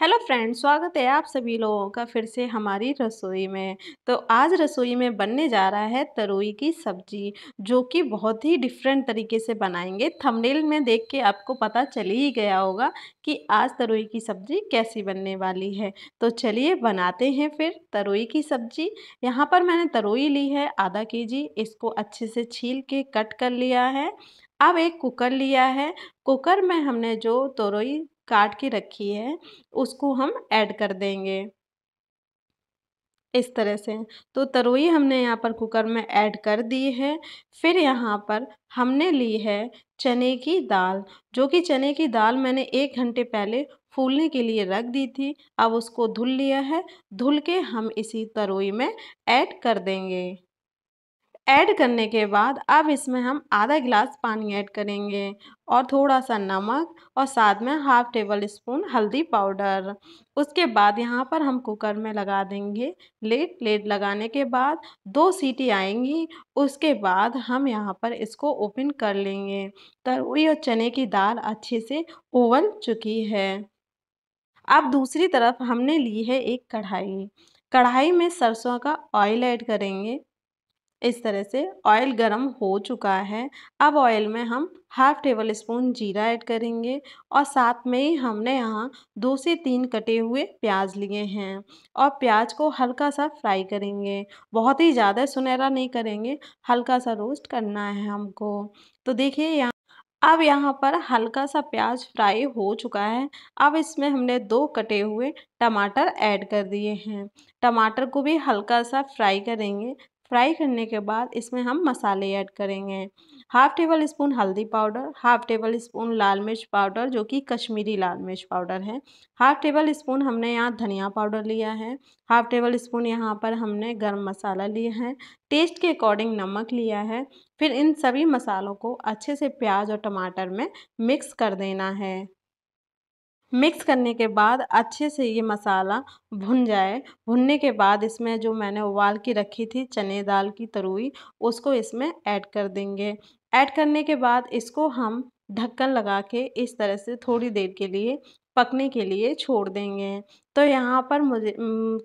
hello friends स्वागत है आप सभी लोगों का फिर से हमारी रसोई में तो आज रसोई में बनने जा रहा है तरोई की सब्जी जो कि बहुत ही डिफरेंट तरीके से बनाएंगे थंबनेल में देख के आपको पता चल ही गया होगा कि आज तरोई की सब्जी कैसी बनने वाली है तो चलिए बनाते हैं फिर तरोई की सब्जी यहाँ पर मैंने तरोई ली है आधा के जी इसको अच्छे से छील के कट कर लिया है अब एक कुकर लिया है कुकर में हमने जो तरोई काट के रखी है उसको हम ऐड कर देंगे इस तरह से तो तरोई हमने यहाँ पर कुकर में ऐड कर दी है फिर यहाँ पर हमने ली है चने की दाल जो कि चने की दाल मैंने एक घंटे पहले फूलने के लिए रख दी थी अब उसको धुल लिया है धुल के हम इसी तरोई में ऐड कर देंगे ऐड करने के बाद अब इसमें हम आधा गिलास पानी ऐड करेंगे और थोड़ा सा नमक और साथ में हाफ़ टेबल स्पून हल्दी पाउडर उसके बाद यहाँ पर हम कुकर में लगा देंगे लेट लेट लगाने के बाद दो सीटी आएंगी उसके बाद हम यहाँ पर इसको ओपन कर लेंगे तरई और चने की दाल अच्छे से उबल चुकी है अब दूसरी तरफ हमने ली है एक कढ़ाई कढ़ाई में सरसों का ऑयल ऐड करेंगे इस तरह से ऑयल गरम हो चुका है अब ऑयल में हम हाफ़ टेबल स्पून जीरा ऐड करेंगे और साथ में ही हमने यहाँ दो से तीन कटे हुए प्याज लिए हैं और प्याज को हल्का सा फ्राई करेंगे बहुत ही ज़्यादा सुनहरा नहीं करेंगे हल्का सा रोस्ट करना है हमको तो देखिए यहाँ अब यहाँ पर हल्का सा प्याज फ्राई हो चुका है अब इसमें हमने दो कटे हुए टमाटर ऐड कर दिए हैं टमाटर को भी हल्का सा फ्राई करेंगे फ्राई करने के बाद इसमें हम मसाले ऐड करेंगे हाफ़ टेबल स्पून हल्दी पाउडर हाफ़ टेबल स्पून लाल मिर्च पाउडर जो कि कश्मीरी लाल मिर्च पाउडर है हाफ़ टेबल स्पून हमने यहाँ धनिया पाउडर लिया है हाफ़ टेबल स्पून यहाँ पर हमने गर्म मसाला लिया है टेस्ट के अकॉर्डिंग नमक लिया है फिर इन सभी मसालों को अच्छे से प्याज और टमाटर में मिक्स कर देना है मिक्स करने के बाद अच्छे से ये मसाला भुन जाए भुनने के बाद इसमें जो मैंने उबाल की रखी थी चने दाल की तरुई उसको इसमें ऐड कर देंगे ऐड करने के बाद इसको हम ढक्कन लगा के इस तरह से थोड़ी देर के लिए पकने के लिए छोड़ देंगे तो यहाँ पर मुझे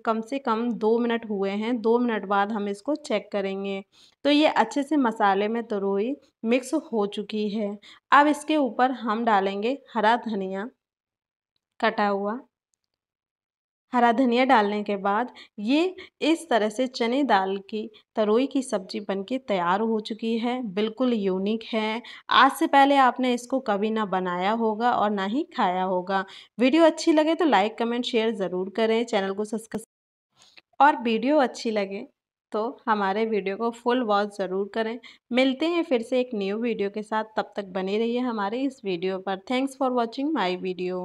कम से कम दो मिनट हुए हैं दो मिनट बाद हम इसको चेक करेंगे तो ये अच्छे से मसाले में तरोई मिक्स हो चुकी है अब इसके ऊपर हम डालेंगे हरा धनिया कटा हुआ हरा धनिया डालने के बाद ये इस तरह से चने दाल की तरोई की सब्जी बनके तैयार हो चुकी है बिल्कुल यूनिक है आज से पहले आपने इसको कभी ना बनाया होगा और ना ही खाया होगा वीडियो अच्छी लगे तो लाइक कमेंट शेयर ज़रूर करें चैनल को सब्सक्राइब और वीडियो अच्छी लगे तो हमारे वीडियो को फुल वॉच ज़रूर करें मिलते हैं फिर से एक न्यू वीडियो के साथ तब तक बने रहिए हमारे इस वीडियो पर thanks for watching my video